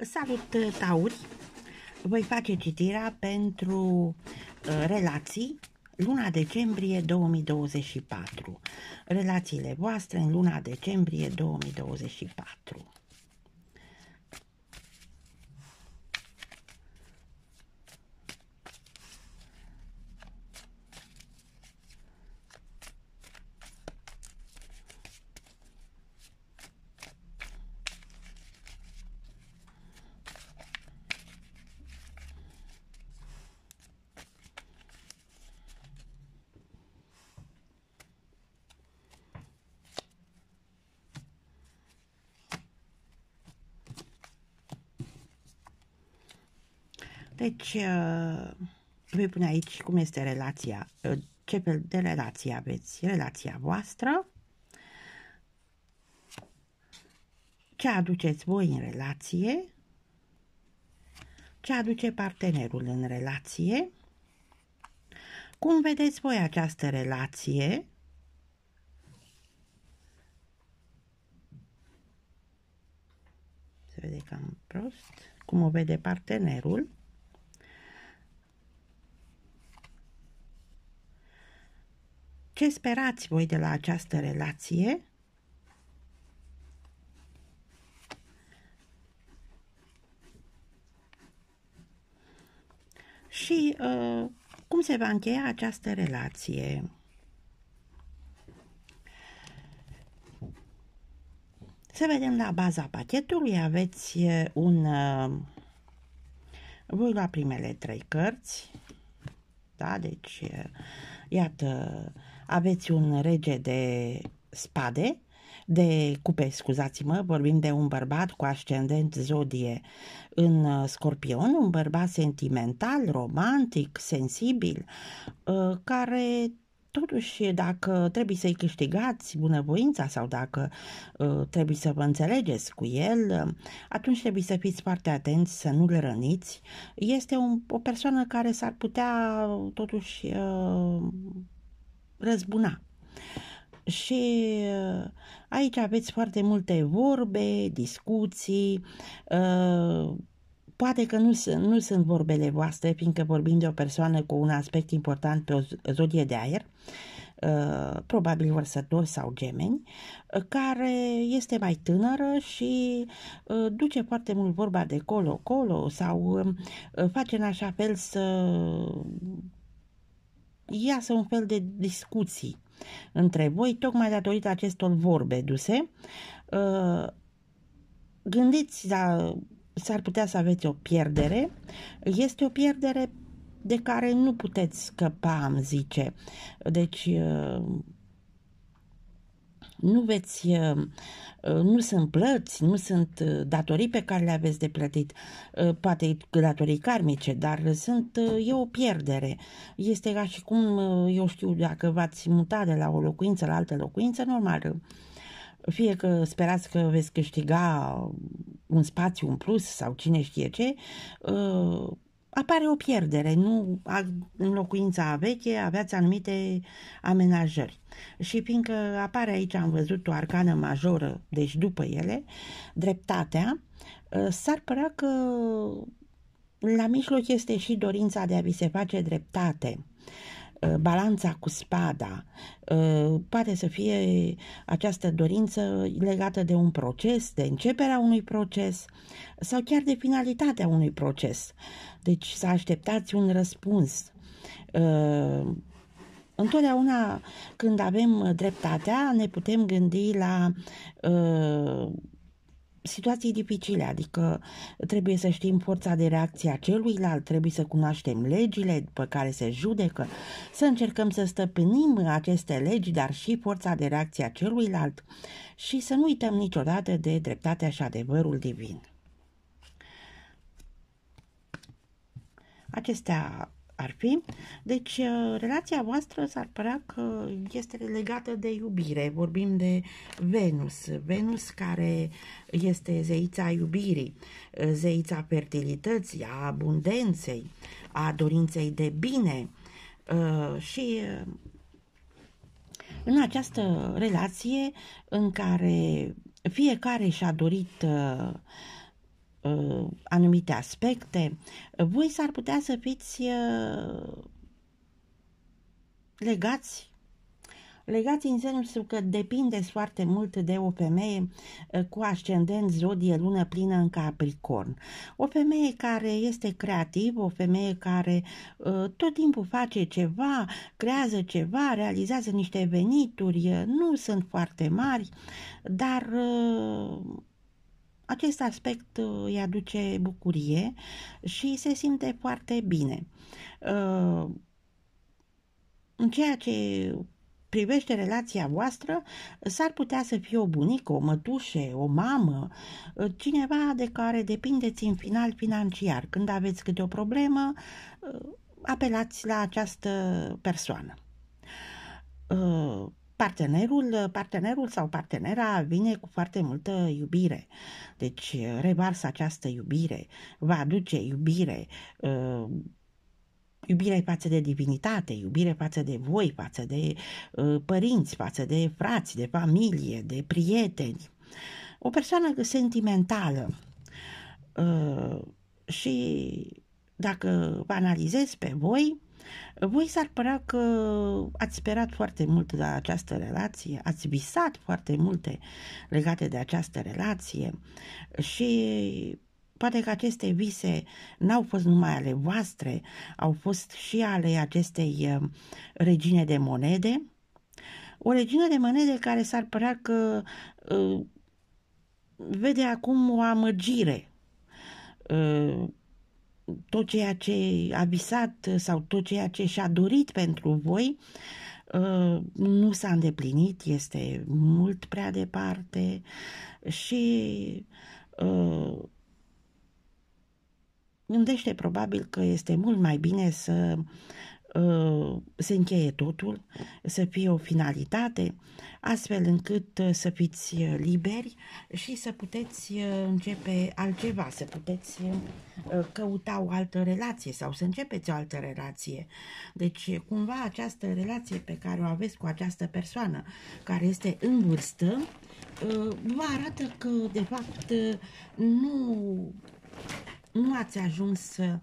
Salut, uh, Tauri! Voi face citirea pentru uh, relații luna decembrie 2024. Relațiile voastre în luna decembrie 2024. Deci, voi uh, pune aici cum este relația, uh, ce fel de relație aveți, relația voastră, ce aduceți voi în relație, ce aduce partenerul în relație, cum vedeți voi această relație, se vede cam prost, cum o vede partenerul, Ce sperați voi de la această relație? Și uh, cum se va încheia această relație? Să vedem la baza pachetului. Aveți uh, un... Uh, voi lua primele trei cărți. Da? Deci, uh, iată aveți un rege de spade, de cupe, scuzați-mă, vorbim de un bărbat cu ascendent zodie în uh, scorpion, un bărbat sentimental, romantic, sensibil, uh, care totuși dacă trebuie să-i câștigați bunăvoința sau dacă uh, trebuie să vă înțelegeți cu el, atunci trebuie să fiți foarte atenți, să nu-l răniți. Este un, o persoană care s-ar putea totuși răzbuna. Și uh, aici aveți foarte multe vorbe, discuții, uh, poate că nu sunt, nu sunt vorbele voastre, fiindcă vorbim de o persoană cu un aspect important pe o zodie de aer, uh, probabil vărsători sau gemeni, care este mai tânără și duce foarte mult vorba de colo-colo sau face în așa fel să iasă un fel de discuții între voi, tocmai datorită acestor vorbe duse. Uh, Gândiți, da, s-ar putea să aveți o pierdere. Este o pierdere de care nu puteți scăpa, am zice. Deci, uh, nu veți, uh, uh, nu sunt plăți, nu sunt uh, datorii pe care le aveți de plătit, poate datorii karmice, dar sunt, e o pierdere. Este ca și cum, eu știu, dacă v-ați mutat de la o locuință la altă locuință, normal, fie că sperați că veți câștiga un spațiu în plus sau cine știe ce, apare o pierdere. Nu, în locuința veche aveați anumite amenajări. Și fiindcă apare aici, am văzut o arcană majoră, deci după ele, dreptatea, ă, s-ar părea că la mijloc este și dorința de a vi se face dreptate. Uh, balanța cu spada, uh, poate să fie această dorință legată de un proces, de începerea unui proces sau chiar de finalitatea unui proces. Deci să așteptați un răspuns. Uh, întotdeauna când avem dreptatea ne putem gândi la situații dificile, adică trebuie să știm forța de reacție a celuilalt, trebuie să cunoaștem legile pe care se judecă, să încercăm să stăpânim aceste legi, dar și forța de reacție a celuilalt și să nu uităm niciodată de dreptatea și adevărul divin. Acestea ar fi. Deci, uh, relația voastră s-ar părea că este legată de iubire. Vorbim de Venus. Venus care este zeița iubirii, uh, zeița fertilității, a abundenței, a dorinței de bine uh, și în această relație în care fiecare și-a dorit uh, Uh, anumite aspecte, uh, voi s-ar putea să fiți uh, legați Legați în sensul că depindeți foarte mult de o femeie cu ascendent zodie lună plină în Capricorn. O femeie care este creativă, o femeie care tot timpul face ceva, creează ceva, realizează niște venituri, nu sunt foarte mari, dar acest aspect uh, îi aduce bucurie și se simte foarte bine. Uh, în ceea ce privește relația voastră, s-ar putea să fie o bunică, o mătușe, o mamă, uh, cineva de care depindeți în final financiar. Când aveți câte o problemă, apelați la această persoană partenerul, partenerul sau partenera vine cu foarte multă iubire. Deci revarsă această iubire, va aduce iubire, uh, iubire față de divinitate, iubire față de voi, față de uh, părinți, față de frați, de familie, de prieteni. O persoană sentimentală uh, și dacă vă analizez pe voi, voi s-ar părea că ați sperat foarte mult la această relație, ați visat foarte multe legate de această relație și poate că aceste vise n-au fost numai ale voastre, au fost și ale acestei uh, regine de monede, o regină de monede care s-ar părea că uh, vede acum o amăgire uh, tot ceea ce a visat sau tot ceea ce și-a dorit pentru voi uh, nu s-a îndeplinit, este mult prea departe și uh, gândește probabil că este mult mai bine să Ă, se încheie totul, să fie o finalitate, astfel încât ă, să fiți ă, liberi și să puteți începe altceva, să puteți căuta o altă relație sau să începeți o altă relație. Deci, cumva, această relație pe care o aveți cu această persoană care este în vârstă, vă arată că, de fapt, nu nu ați ajuns uh,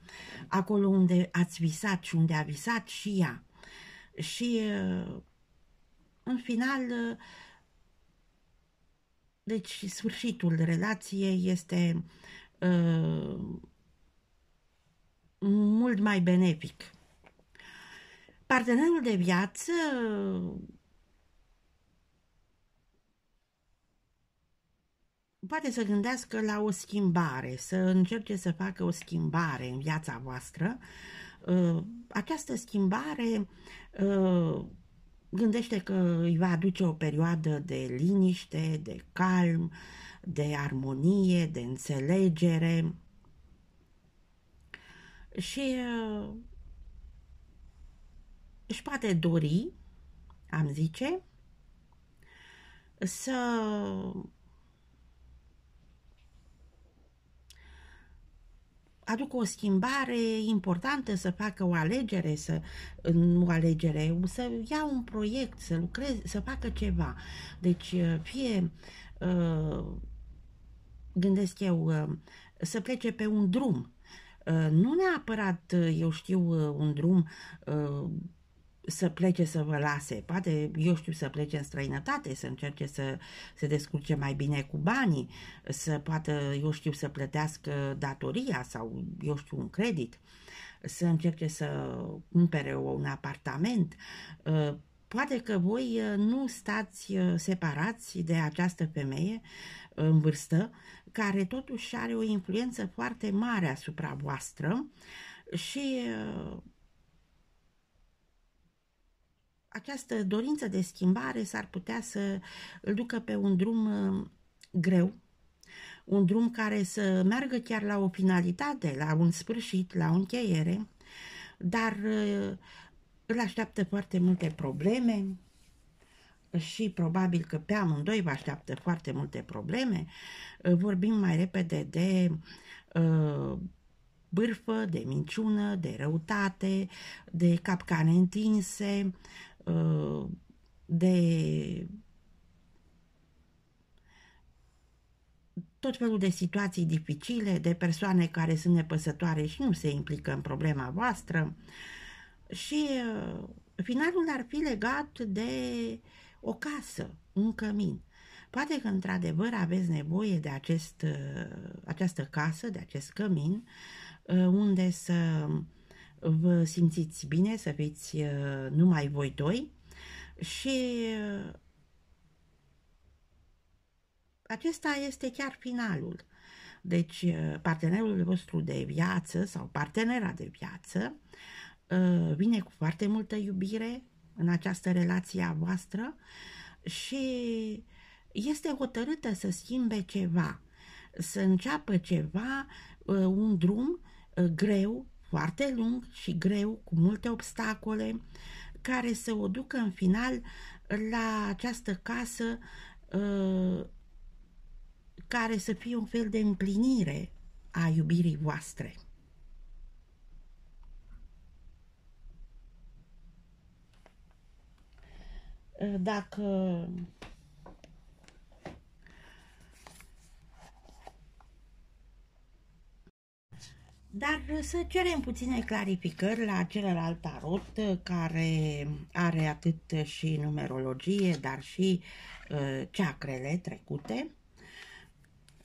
acolo unde ați visat și unde a visat și ea. Și uh, în final, uh, deci sfârșitul relației este uh, mult mai benefic. Partenerul de viață poate să gândească la o schimbare, să încerce să facă o schimbare în viața voastră. Uh, această schimbare uh, gândește că îi va aduce o perioadă de liniște, de calm, de armonie, de înțelegere și uh, își poate dori, am zice, să aducă o schimbare importantă, să facă o alegere, să, nu alegere, să ia un proiect, să lucreze, să facă ceva. Deci uh, fie, uh, gândesc eu, uh, să plece pe un drum, nu neapărat, eu știu, un drum să plece să vă lase. Poate, eu știu, să plece în străinătate, să încerce să se descurce mai bine cu banii, să poată, eu știu, să plătească datoria sau, eu știu, un credit, să încerce să cumpere un apartament. Ă, poate că voi ă, nu stați ă, separați de această femeie în vârstă, care totuși are o influență foarte mare asupra voastră și această dorință de schimbare s-ar putea să îl ducă pe un drum uh, greu, un drum care să meargă chiar la o finalitate, la un sfârșit, la o încheiere, dar uh, îl așteaptă foarte multe probleme și probabil că pe amândoi vă așteaptă foarte multe probleme. Uh, vorbim mai repede de bârfă, de minciună, de răutate, de capcane întinse, Uh, de tot felul de situații dificile, de persoane care sunt nepăsătoare și nu se implică în problema voastră. Și uh, finalul ar fi legat de o casă, un cămin. Poate că într-adevăr aveți nevoie de acest, uh, această casă, de acest cămin, unde să vă simțiți bine, să fiți uh, numai voi doi și uh, acesta este chiar finalul. Deci uh, partenerul vostru de viață sau partenera de viață vine cu foarte multă iubire în această relație a voastră și este hotărâtă să schimbe ceva, să înceapă ceva, un drum greu, foarte lung și greu, cu multe obstacole, care să o ducă în final la această casă uh, care să fie un fel de împlinire a iubirii voastre. Uh, dacă Dar uh, să cerem puține clarificări la celălalt tarot uh, care are atât uh, și numerologie, dar și uh, ceacrele trecute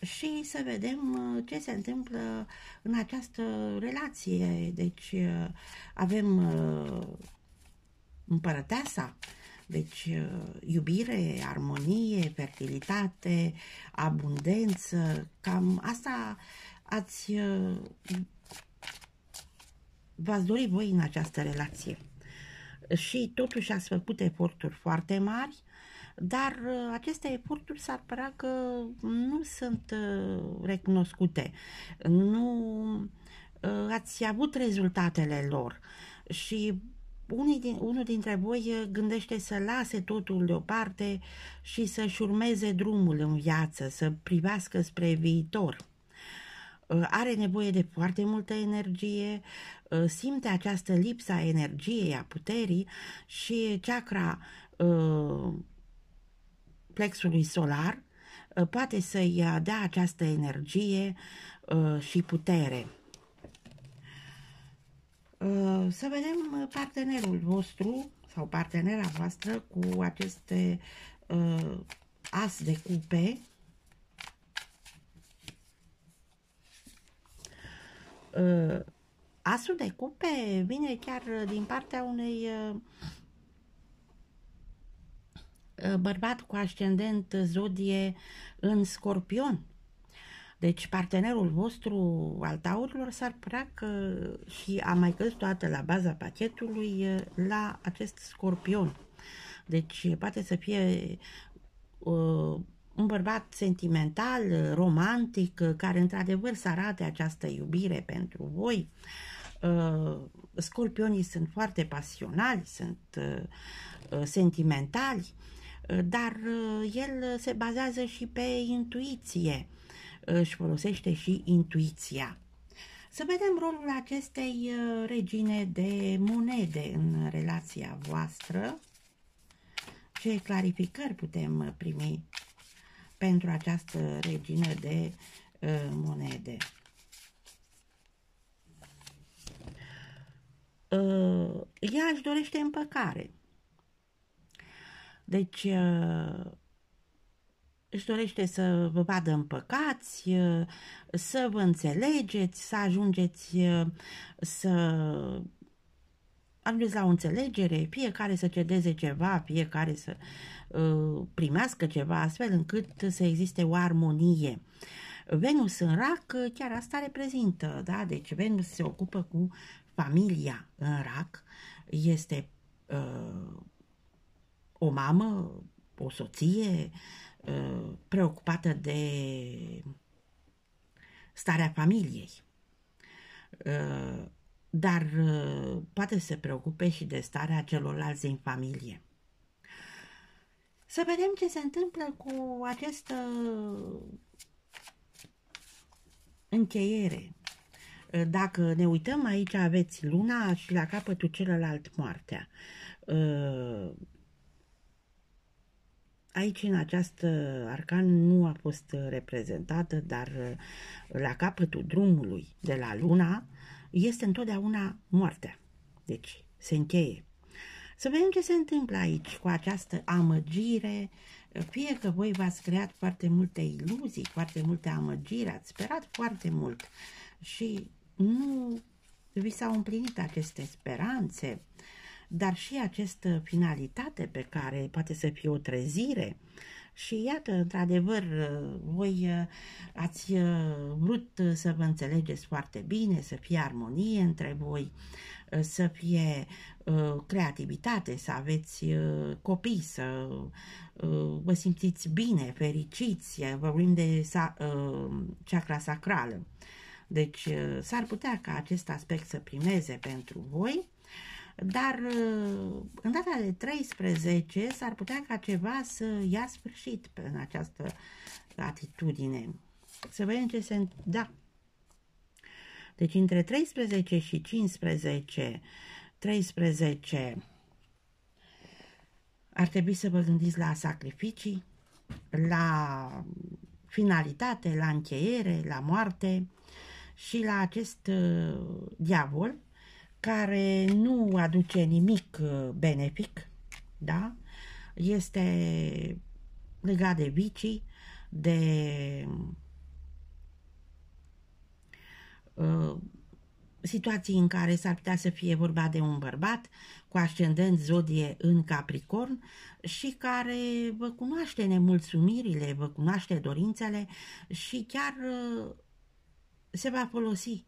și să vedem ce se întâmplă în această relație. Deci avem împărăteasa, deci iubire, armonie, fertilitate, abundență, cam asta ați v-ați dori voi în această relație. Și totuși ați făcut eforturi foarte mari, dar uh, aceste eforturi s-ar părea că nu sunt uh, recunoscute, nu uh, ați avut rezultatele lor și unii din, unul dintre voi gândește să lase totul deoparte și să-și urmeze drumul în viață, să privească spre viitor. Uh, are nevoie de foarte multă energie, uh, simte această lipsă a energiei, a puterii și chakra uh, plexului solar poate să-i dea această energie și putere. Să vedem partenerul vostru sau partenera voastră cu aceste as de cupe Uh, Asul de cupe vine chiar uh, din partea unui uh, bărbat cu ascendent zodie în scorpion. Deci partenerul vostru al taurilor s-ar părea că și a mai căzut toată la baza pachetului la acest scorpion. Deci poate să fie uh, un bărbat sentimental, romantic, care într-adevăr să arate această iubire pentru voi. Uh, scorpionii sunt foarte pasionali, sunt uh, sentimentali, uh, dar el se bazează și pe intuiție, își folosește și intuiția. Să vedem rolul acestei regine de monede în relația voastră. Ce clarificări putem primi pentru această regină de uh, monede. Uh, ea își dorește împăcare. Deci uh, își dorește să vă vadă împăcați, uh, să vă înțelegeți, să ajungeți uh, să am la o înțelegere, fiecare să cedeze ceva, fiecare să uh, primească ceva, astfel încât să existe o armonie. Venus în rac, chiar asta reprezintă, da? Deci Venus se ocupă cu familia în rac, este uh, o mamă, o soție uh, preocupată de starea familiei. Uh, dar uh, poate se preocupe și de starea celorlalți din familie. Să vedem ce se întâmplă cu această încheiere. Uh, dacă ne uităm aici, aveți luna și la capătul celălalt moartea. Uh, aici, în această arcan, nu a fost reprezentată, dar la capătul drumului de la luna, este întotdeauna moartea. Deci, se încheie. Să vedem ce se întâmplă aici cu această amăgire, fie că voi v-ați creat foarte multe iluzii, foarte multe amăgiri, ați sperat foarte mult și nu vi s-au împlinit aceste speranțe, dar și această finalitate pe care poate să fie o trezire, și iată, într-adevăr, voi uh, ați uh, vrut uh, să vă înțelegeți foarte bine, să fie armonie între voi, să fie creativitate, să aveți copii, să vă simțiți bine, fericiți, vorbim de chakra sacrală. Deci s-ar putea ca acest aspect să primeze pentru voi dar uh, în data de 13 s-ar putea ca ceva să ia sfârșit în această atitudine. Să vedem ce se Da. Deci între 13 și 15, 13 ar trebui să vă gândiți la sacrificii, la finalitate, la încheiere, la moarte și la acest uh, diavol care nu aduce nimic uh, benefic, da? Este legat de vicii, de uh, situații în care s-ar putea să fie vorba de un bărbat cu ascendent zodie în Capricorn și care vă cunoaște nemulțumirile, vă cunoaște dorințele și chiar uh, se va folosi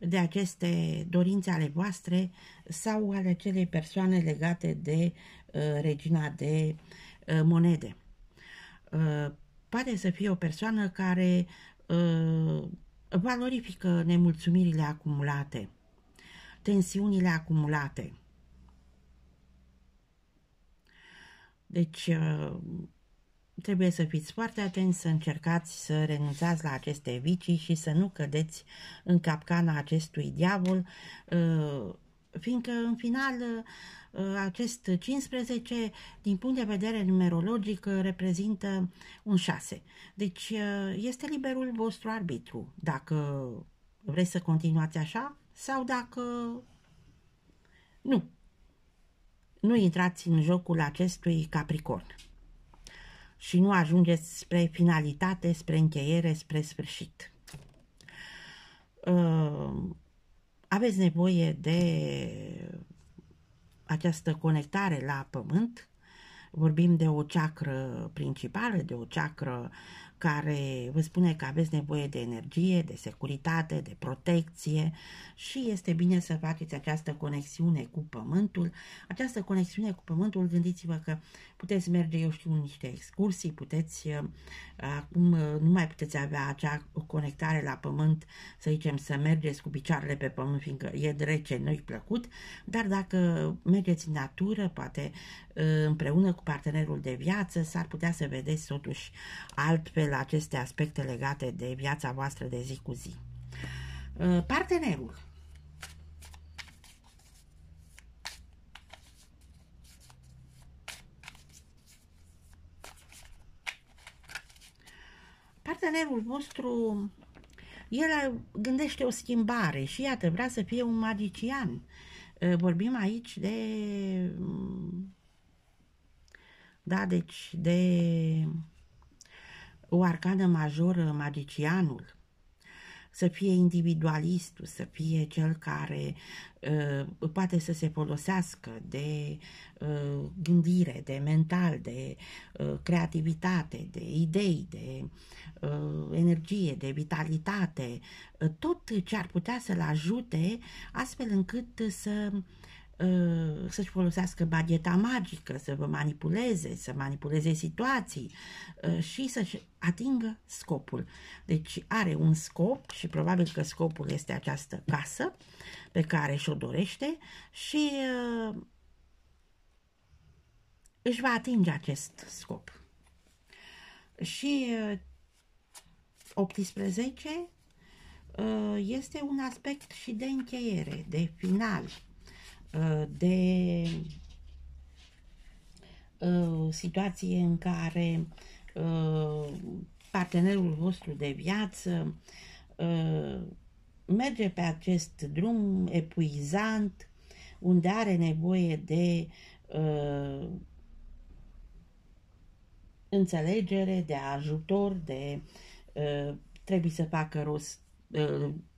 de aceste dorințe ale voastre sau ale acelei persoane legate de uh, regina de uh, monede. Uh, pare să fie o persoană care uh, valorifică nemulțumirile acumulate, tensiunile acumulate. Deci, uh, trebuie să fiți foarte atenți să încercați să renunțați la aceste vicii și să nu cădeți în capcana acestui diavol, uh, fiindcă în final uh, acest 15 din punct de vedere numerologic uh, reprezintă un 6. Deci este liberul vostru arbitru dacă vreți să continuați așa sau dacă nu. Nu intrați în jocul acestui capricorn și nu ajungeți spre finalitate, spre încheiere, spre sfârșit. Uh, aveți nevoie de această conectare la pământ. Vorbim de o ceacră principală, de o ceacră care vă spune că aveți nevoie de energie, de securitate, de protecție și este bine să faceți această conexiune cu Pământul. Această conexiune cu Pământul, gândiți-vă că puteți merge, eu știu, în niște excursii, puteți, uh, acum uh, nu mai puteți avea acea conectare la Pământ, să zicem, să mergeți cu picioarele pe Pământ, fiindcă e rece, nu-i plăcut, dar dacă mergeți în natură, poate împreună cu partenerul de viață, s-ar putea să vedeți totuși altfel aceste aspecte legate de viața voastră de zi cu zi. Uh, partenerul. Partenerul vostru el gândește o schimbare și iată, vrea să fie un magician. Uh, vorbim aici de mm, da, deci de o arcană majoră, magicianul, să fie individualistul, să fie cel care uh, poate să se folosească de uh, gândire, de mental, de uh, creativitate, de idei, de uh, energie, de vitalitate, uh, tot ce ar putea să-l ajute astfel încât să Uh, să-și folosească bagheta magică, să vă manipuleze, să manipuleze situații uh, și să-și atingă scopul. Deci are un scop și probabil că scopul este această casă pe care și-o dorește și uh, își va atinge acest scop. Și 18 este un aspect și de încheiere, de final Uh, de uh, situație în care uh, partenerul vostru de viață merge pe acest drum epuizant unde are nevoie de înțelegere, de ajutor, de trebuie să facă rost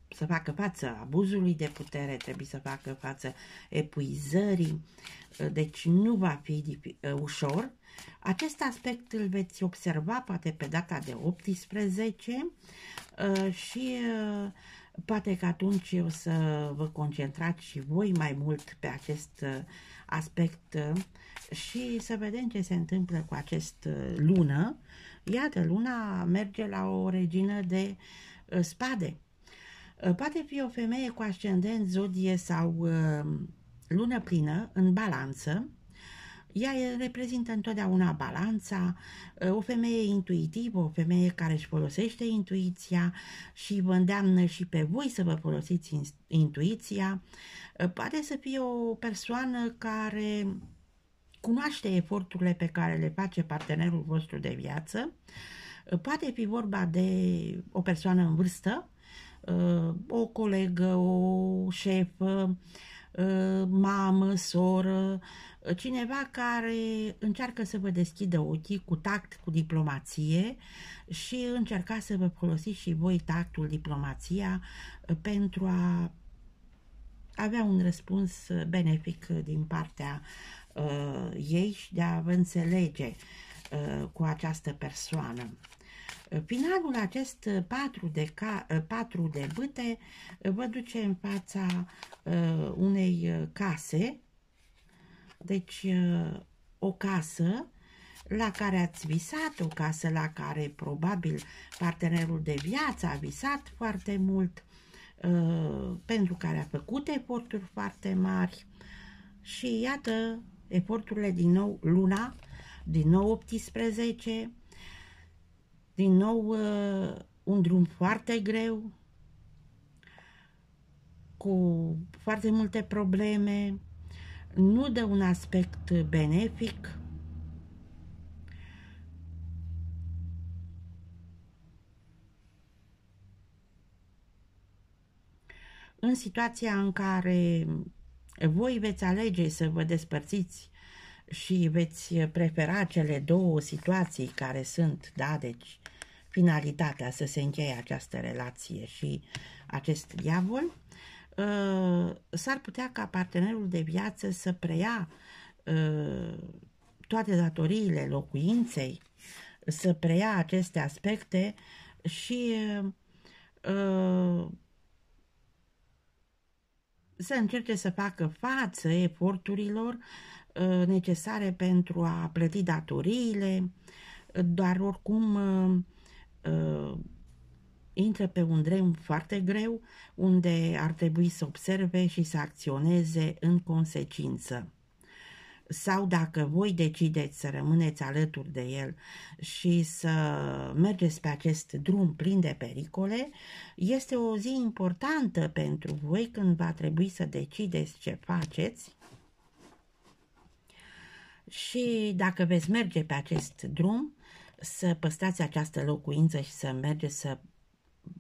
să facă față abuzului de putere, trebuie să facă față epuizării, uh, deci nu va fi uh, ușor. Acest aspect îl veți observa poate pe data de 18 uh, și poate că atunci o să vă concentrați și voi mai mult pe acest aspect și să vedem ce se întâmplă cu acest lună. Iată, luna merge la o regină de spade Uh, poate fi o femeie cu ascendent, zodie sau uh, lună plină în balanță. Ea reprezintă întotdeauna balanța, uh, o femeie intuitivă, o femeie care își folosește intuiția și vă îndeamnă și pe voi să vă folosiți intuiția. Poate să fie o persoană care cunoaște eforturile pe care le face partenerul vostru de viață. Poate fi vorba de o persoană în vârstă Uh, o colegă, o șefă, uh, mamă, soră, uh, cineva care încearcă să vă deschidă ochii cu tact, cu diplomație și încerca să vă folosiți și voi tactul, diplomația pentru a avea un răspuns benefic din partea uh, ei și de a vă înțelege uh, cu această persoană. Finalul acest uh, patru de, ca, 4 uh, de bâte uh, vă duce în fața uh, unei case, deci uh, o casă la care ați visat, o casă la care probabil partenerul de viață a visat foarte mult, uh, pentru care a făcut eforturi foarte mari și iată eforturile din nou luna, din nou 18, din nou uh, un drum foarte greu, cu foarte multe probleme, nu de un aspect benefic. În situația în care voi veți alege să vă despărțiți și veți prefera cele două situații care sunt, da, deci finalitatea să se încheie această relație și acest diavol, uh, s-ar putea ca partenerul de viață să preia uh, toate datoriile locuinței, să preia aceste aspecte și uh, să încerce să facă față eforturilor Eh, necesare pentru a plăti datoriile, doar oricum eh, eh, intră pe un drum foarte greu unde ar trebui să observe și să acționeze în consecință. Sau dacă voi decideți să rămâneți alături de el și să mergeți pe acest drum plin de pericole, este o zi importantă pentru voi când va trebui să decideți ce faceți și dacă veți merge pe acest drum, să păstrați această locuință și să mergeți să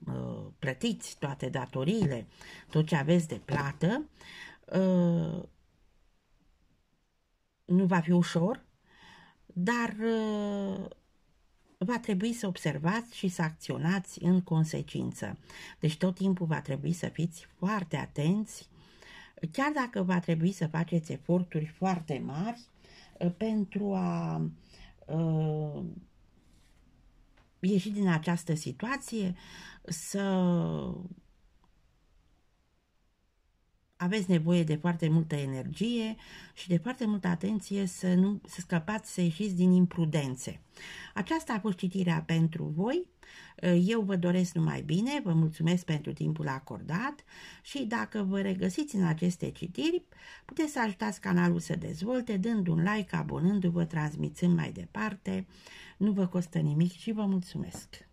uh, plătiți toate datoriile, tot ce aveți de plată, uh, nu va fi ușor, dar uh, va trebui să observați și să acționați în consecință. Deci tot timpul va trebui să fiți foarte atenți, chiar dacă va trebui să faceți eforturi foarte mari, Eh, pentru a uh, ieși din această situație, să aveți nevoie de foarte multă energie și de foarte multă atenție să nu să scăpați, să ieșiți din imprudențe. Aceasta a fost citirea pentru voi. Eu vă doresc numai bine, vă mulțumesc pentru timpul acordat și dacă vă regăsiți în aceste citiri, puteți să ajutați canalul să dezvolte dând un like, abonându-vă, transmițând mai departe. Nu vă costă nimic și vă mulțumesc!